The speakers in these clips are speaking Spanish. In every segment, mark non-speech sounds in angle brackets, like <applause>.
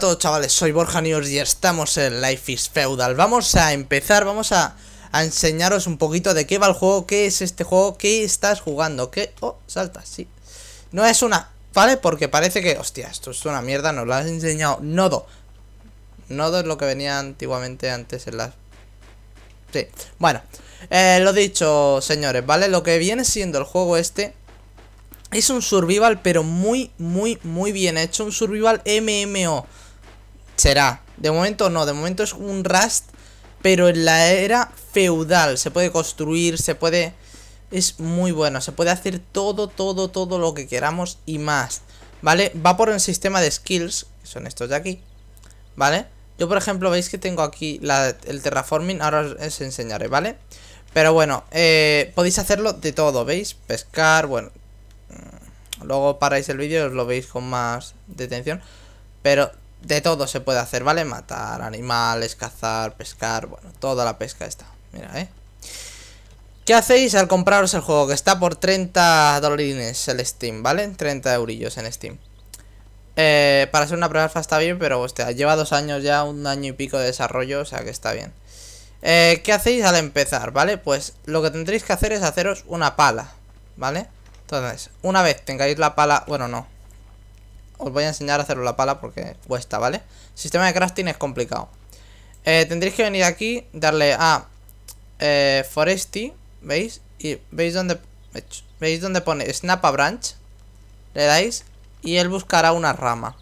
todos chavales, soy Borja News y estamos en Life is Feudal Vamos a empezar, vamos a, enseñaros un poquito de qué va el juego, qué es este juego, qué estás jugando, qué... Oh, salta, sí No es una, ¿vale? Porque parece que, hostia, esto es una mierda, nos lo has enseñado Nodo Nodo es lo que venía antiguamente antes en las... Sí, bueno, eh, lo dicho, señores, ¿vale? Lo que viene siendo el juego este es un survival, pero muy, muy, muy bien hecho. Un survival MMO será. De momento no, de momento es un Rust, pero en la era feudal. Se puede construir, se puede... Es muy bueno, se puede hacer todo, todo, todo lo que queramos y más. ¿Vale? Va por el sistema de skills, que son estos de aquí. ¿Vale? Yo, por ejemplo, veis que tengo aquí el terraforming, ahora os enseñaré, ¿vale? Pero bueno, eh, podéis hacerlo de todo, ¿veis? Pescar, bueno... Mm, luego paráis el vídeo y os lo veis con más detención. Pero de todo se puede hacer, ¿vale? Matar animales, cazar, pescar, bueno, toda la pesca está. Mira, ¿eh? ¿Qué hacéis al compraros el juego? Que está por 30 dólares el Steam, ¿vale? 30 eurillos en Steam. Eh, para ser una prueba alfa está bien, pero hostia, lleva dos años ya, un año y pico de desarrollo, o sea que está bien. Eh, ¿Qué hacéis al empezar, vale? Pues lo que tendréis que hacer es haceros una pala, ¿vale? Entonces, una vez tengáis la pala, bueno, no, os voy a enseñar a hacerlo la pala porque cuesta, ¿vale? sistema de crafting es complicado. Eh, tendréis que venir aquí, darle a eh, Foresty, ¿veis? Y veis donde, pone Snap a Branch, le dais y él buscará una rama.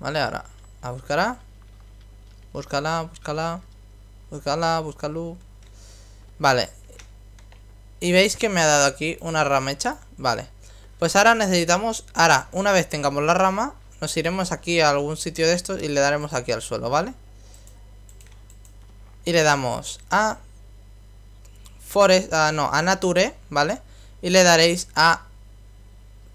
Vale, ahora, a buscará? Búscala, búscala, búscala, búscalo. Vale. Y veis que me ha dado aquí una rama hecha, vale. Pues ahora necesitamos, ahora una vez tengamos la rama, nos iremos aquí a algún sitio de estos y le daremos aquí al suelo, ¿vale? Y le damos a Forest, a, no, a Nature, ¿vale? Y le daréis a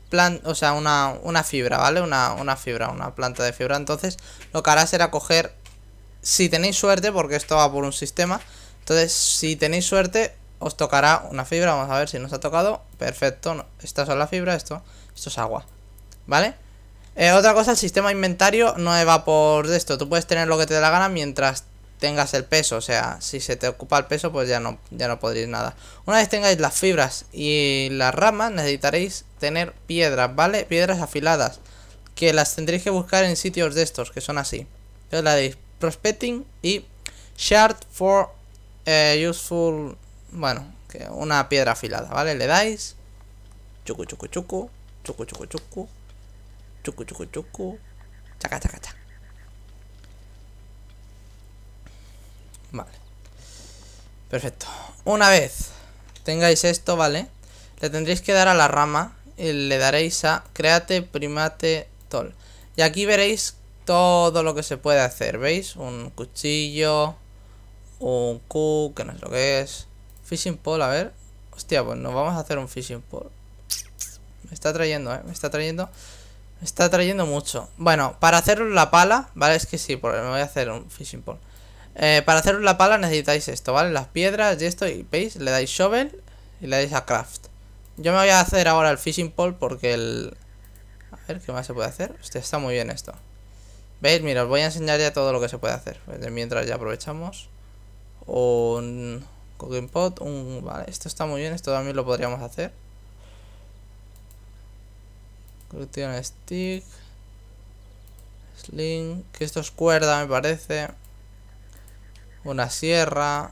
Plan, o sea, una, una fibra, ¿vale? Una, una, fibra, una planta de fibra. Entonces, lo que hará será coger, si tenéis suerte, porque esto va por un sistema, entonces, si tenéis suerte, os tocará una fibra, vamos a ver si nos ha tocado, perfecto, estas son las fibras, esto, esto es agua, ¿vale? Eh, otra cosa, el sistema inventario no va por de esto, tú puedes tener lo que te dé la gana mientras tengas el peso, o sea, si se te ocupa el peso pues ya no, ya no podréis nada. Una vez tengáis las fibras y las ramas necesitaréis tener piedras, ¿vale? Piedras afiladas, que las tendréis que buscar en sitios de estos, que son así. Entonces la de prospecting y shard for eh, useful bueno, una piedra afilada, ¿vale? Le dais. Chucu, chucu, chucu. Chucu, chucu, chucu. Chucu, Vale. Perfecto. Una vez tengáis esto, ¿vale? Le tendréis que dar a la rama y le daréis a Create Primate Tool. Y aquí veréis todo lo que se puede hacer, ¿veis? Un cuchillo, un Q, que no sé lo que es, Fishing pole, a ver. Hostia, pues nos vamos a hacer un fishing pole. Me está trayendo, ¿eh? Me está trayendo... Me está trayendo mucho. Bueno, para hacer la pala, ¿vale? Es que sí, porque me voy a hacer un fishing pole. Eh, para hacer la pala necesitáis esto, ¿vale? Las piedras y esto, y veis, le dais shovel y le dais a craft. Yo me voy a hacer ahora el fishing pole porque el... A ver, ¿qué más se puede hacer? está muy bien esto. ¿Veis? Mira, os voy a enseñar ya todo lo que se puede hacer. Pues mientras ya aprovechamos. Un... Cooking pot, un... Vale, esto está muy bien, esto también lo podríamos hacer. tiene stick. Sling. Que esto es cuerda, me parece. Una sierra.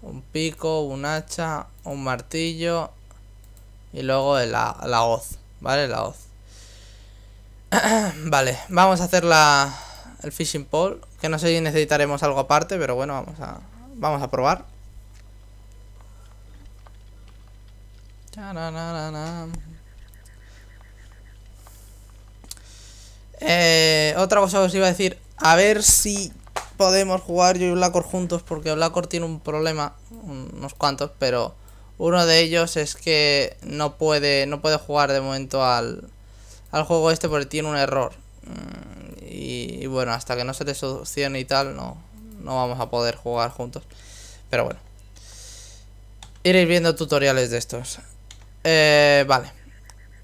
Un pico, un hacha, un martillo. Y luego la, la hoz, ¿vale? La hoz. <clears throat> vale, vamos a hacer la, el fishing pole. Que no sé si necesitaremos algo aparte, pero bueno, vamos a, vamos a probar. Eh, otra cosa que os iba a decir. A ver si podemos jugar yo y Blackor juntos. Porque Blackor tiene un problema. Unos cuantos, pero. Uno de ellos es que no puede, no puede jugar de momento al, juego este porque tiene un error. Mm, y, bueno, hasta que no se te solucione y tal, no, no vamos a poder jugar juntos. Pero bueno. Iréis viendo tutoriales de estos. Eh, vale.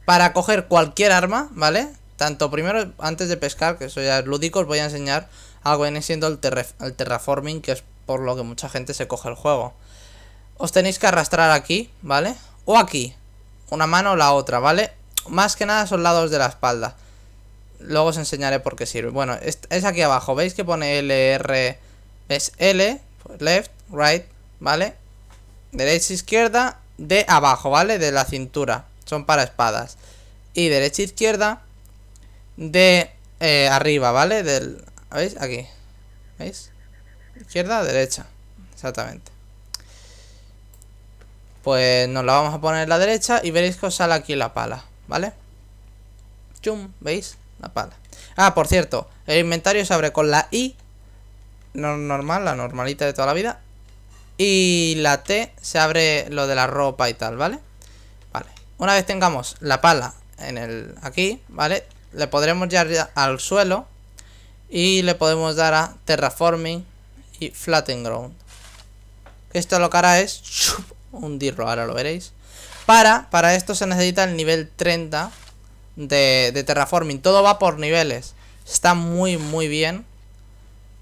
Para coger cualquier arma, ¿vale? Tanto primero, antes de pescar, que eso ya es lúdico, os voy a enseñar algo que viene siendo el, terraforming, que es por lo que mucha gente se coge el juego. Os tenéis que arrastrar aquí, ¿vale? O aquí, una mano o la otra, ¿vale? Más que nada son lados de la espalda. Luego os enseñaré por qué sirve. Bueno, es, aquí abajo, ¿veis que pone LR? Es L, left, right, ¿vale? Derecha, izquierda de abajo, ¿vale? De la cintura. Son para espadas. Y derecha e izquierda de eh, arriba, ¿vale? Del, ¿Veis? Aquí. ¿Veis? Izquierda, derecha. Exactamente. Pues nos la vamos a poner la derecha y veréis que os sale aquí la pala, ¿vale? Chum, ¿veis? La pala. Ah, por cierto, el inventario se abre con la I. Normal, la normalita de toda la vida. Y la T se abre lo de la ropa y tal, ¿vale? Vale. Una vez tengamos la pala en el aquí, ¿vale? Le podremos ya al suelo y le podemos dar a Terraforming y Flatten Ground. Esto lo que hará es Un dirro, ahora lo veréis. Para, para esto se necesita el nivel 30 de, de Terraforming. Todo va por niveles. Está muy, muy bien.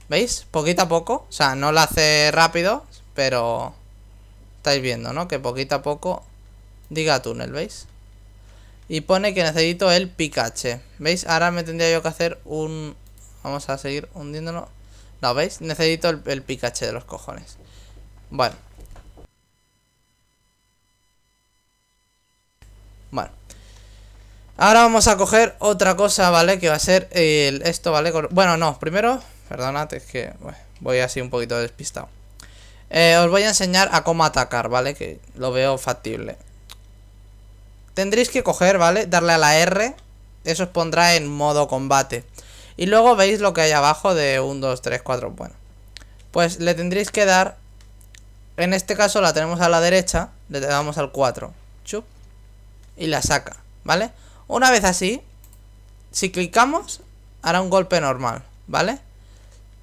¿Veis? Poquito a poco. O sea, no lo hace rápido, pero estáis viendo, ¿no? Que poquito a poco diga túnel, ¿veis? Y pone que necesito el picache. ¿Veis? Ahora me tendría yo que hacer un... Vamos a seguir hundiéndolo ¿No veis? Necesito el, picache de los cojones. Bueno. Bueno. Ahora vamos a coger otra cosa, ¿vale? Que va a ser el, esto, ¿vale? Bueno, no, primero... Perdonad, es que voy así un poquito despistado. Eh, os voy a enseñar a cómo atacar, ¿vale? Que lo veo factible. Tendréis que coger, ¿vale? Darle a la R. Eso os pondrá en modo combate. Y luego veis lo que hay abajo de 1, 2, 3, 4. Bueno. Pues le tendréis que dar... En este caso la tenemos a la derecha. Le damos al 4. Chup. Y la saca, ¿vale? Una vez así, si clicamos, hará un golpe normal, ¿vale?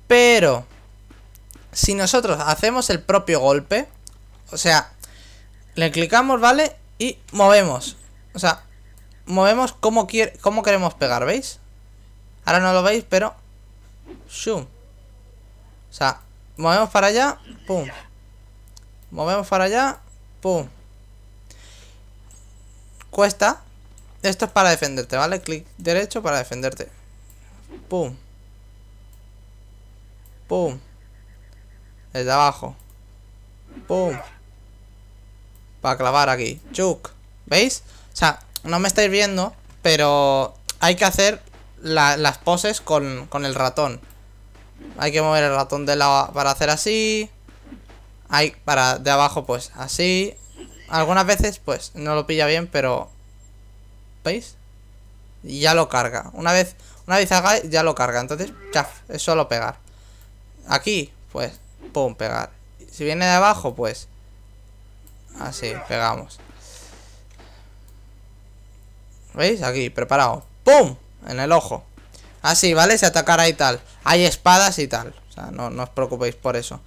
Pero si nosotros hacemos el propio golpe, o sea, le clicamos, ¿vale? Y movemos. O sea, movemos como, quiere, como queremos pegar, ¿veis? Ahora no lo veis, pero... Shum. O sea, movemos para allá, pum. Movemos para allá, pum. Cuesta. Esto es para defenderte, ¿vale? Clic derecho para defenderte. Pum. Pum de abajo. ¡Pum! Para clavar aquí. ¡Chuk! ¿Veis? O sea, no me estáis viendo, pero hay que hacer las poses con, el ratón. Hay que mover el ratón de lado para hacer así. Hay para de abajo pues así. Algunas veces pues no lo pilla bien, pero ¿veis? Y ya lo carga. Una vez una vez haga ya lo carga, entonces chaf, es solo pegar. Aquí pues pum, pegar. Si viene de abajo, pues... Así, ah, pegamos. ¿Veis? Aquí, preparado. ¡Pum! En el ojo. Así, ah, ¿vale? Se atacará y tal. Hay espadas y tal. O sea, no, no os preocupéis por eso.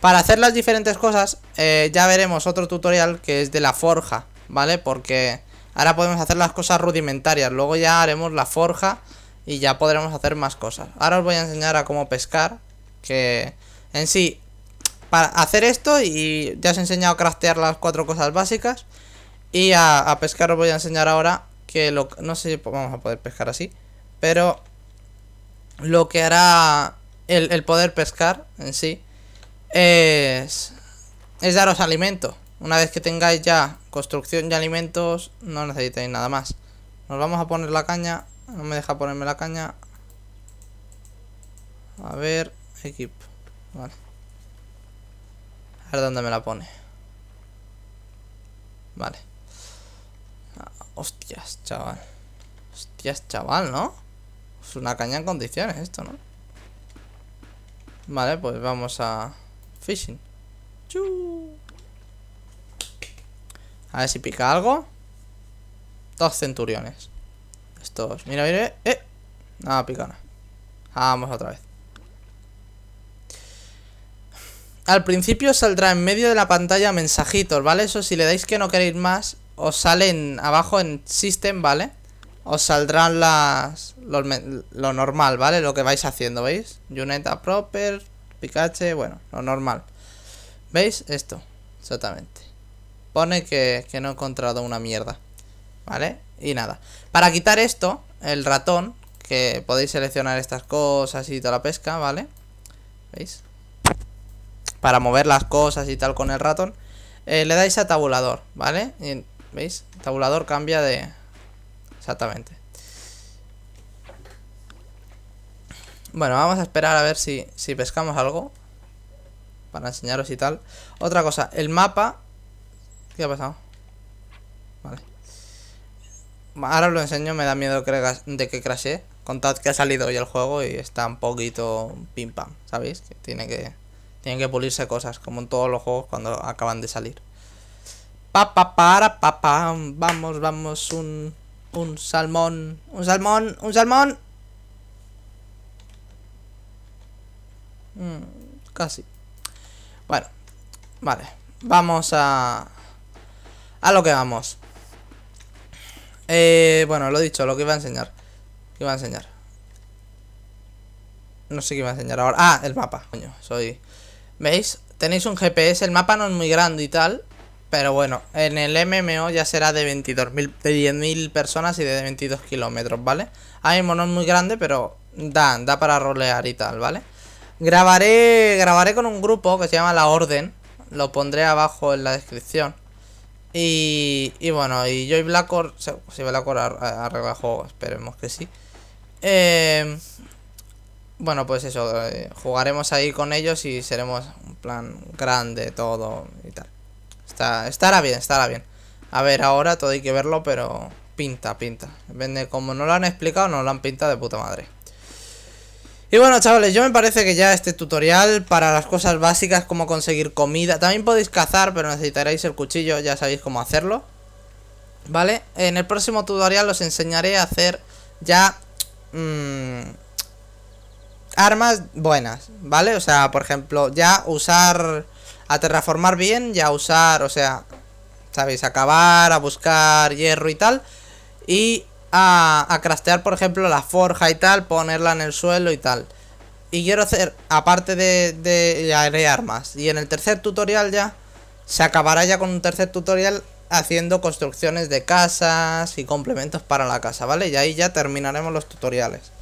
Para hacer las diferentes cosas, eh, ya veremos otro tutorial que es de la forja, ¿vale? Porque ahora podemos hacer las cosas rudimentarias. Luego ya haremos la forja y ya podremos hacer más cosas. Ahora os voy a enseñar a cómo pescar, que en sí para hacer esto y ya os he enseñado a craftear las cuatro cosas básicas. Y a, pescar os voy a enseñar ahora que lo, no sé si vamos a poder pescar así, pero lo que hará el, poder pescar en sí es, es daros alimento. Una vez que tengáis ya construcción y alimentos, no necesitáis nada más. Nos vamos a poner la caña. No me deja ponerme la caña. A ver, equipo ver dónde me la pone. Vale. Ah, hostias, chaval. Hostias, chaval, ¿no? Es una caña en condiciones esto, ¿no? Vale, pues vamos a... Fishing. A ver si pica algo. Dos centuriones. Estos. Mira, mira ¡Eh! Nada, pica Vamos otra vez. al principio saldrá en medio de la pantalla mensajitos, ¿vale? Eso si le dais que no queréis más, os salen abajo en System, ¿vale? Os saldrán las lo normal, ¿vale? Lo que vais haciendo, ¿veis? Juneta Proper, Pikachu, bueno, lo normal. ¿Veis? Esto, exactamente. Pone que, que no he encontrado una mierda, ¿vale? Y nada. Para quitar esto, el ratón, que podéis seleccionar estas cosas y toda la pesca, ¿vale? ¿Veis? para mover las cosas y tal con el ratón, eh, le dais a tabulador, ¿vale? Y, ¿Veis? Tabulador cambia de... Exactamente. Bueno, vamos a esperar a ver si, si pescamos algo. Para enseñaros y tal. Otra cosa, el mapa... ¿Qué ha pasado? Vale. Ahora os lo enseño, me da miedo de que crashe. Contad que ha salido hoy el juego y está un poquito pim pam, ¿sabéis? Que tiene que tienen que pulirse cosas, como en todos los juegos cuando acaban de salir. Pa, pa, para, pa, Vamos, vamos, un, salmón. Un salmón, un salmón. Mm, casi. Bueno, vale. Vamos a... A lo que vamos. Eh, bueno, lo he dicho, lo que iba a enseñar. ¿Qué iba a enseñar? No sé qué iba a enseñar ahora. Ah, el mapa. Coño, soy... ¿Veis? Tenéis un GPS, el mapa no es muy grande y tal, pero bueno, en el MMO ya será de 22.000, de 10.000 personas y de 22 kilómetros, ¿vale? Ahora mismo no es muy grande, pero da, da para rolear y tal, ¿vale? Grabaré, grabaré con un grupo que se llama La Orden, lo pondré abajo en la descripción. Y, y bueno, y yo y Blackor, si Blackor arregla juego, esperemos que sí. Eh, bueno, pues eso, eh, jugaremos ahí con ellos y seremos un plan grande, todo y tal. estará bien, estará bien. A ver, ahora todo hay que verlo, pero pinta, pinta. Vende como no lo han explicado, no lo han pintado de puta madre. Y bueno, chavales, yo me parece que ya este tutorial para las cosas básicas, como conseguir comida. También podéis cazar, pero necesitaréis el cuchillo, ya sabéis cómo hacerlo. ¿Vale? En el próximo tutorial os enseñaré a hacer ya... Mmm, armas buenas, ¿vale? O sea, por ejemplo, ya usar a terraformar bien, ya usar, o sea, ¿sabéis? Acabar, a buscar hierro y tal. Y a, a craftear, por ejemplo, la forja y tal, ponerla en el suelo y tal. Y quiero hacer, aparte de, de ya haré armas. Y en el tercer tutorial ya, se acabará ya con un tercer tutorial haciendo construcciones de casas y complementos para la casa, ¿vale? Y ahí ya terminaremos los tutoriales.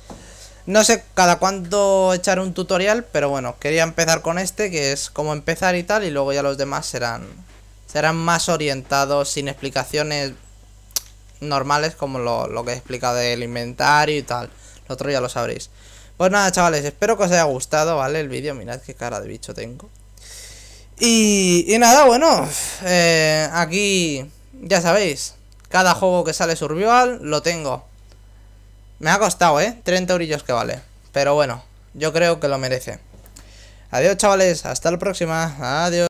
No sé cada cuánto echar un tutorial, pero bueno, quería empezar con este, que es cómo empezar y tal, y luego ya los demás serán, serán más orientados, sin explicaciones normales, como lo, que he explicado del inventario y tal. Lo otro ya lo sabréis. Pues nada, chavales, espero que os haya gustado, ¿vale? El vídeo, mirad qué cara de bicho tengo. Y, nada, bueno, eh, aquí ya sabéis, cada juego que sale survival lo tengo. Me ha costado, ¿eh? 30 orillos que vale. Pero bueno, yo creo que lo merece. Adiós, chavales. Hasta la próxima. Adiós.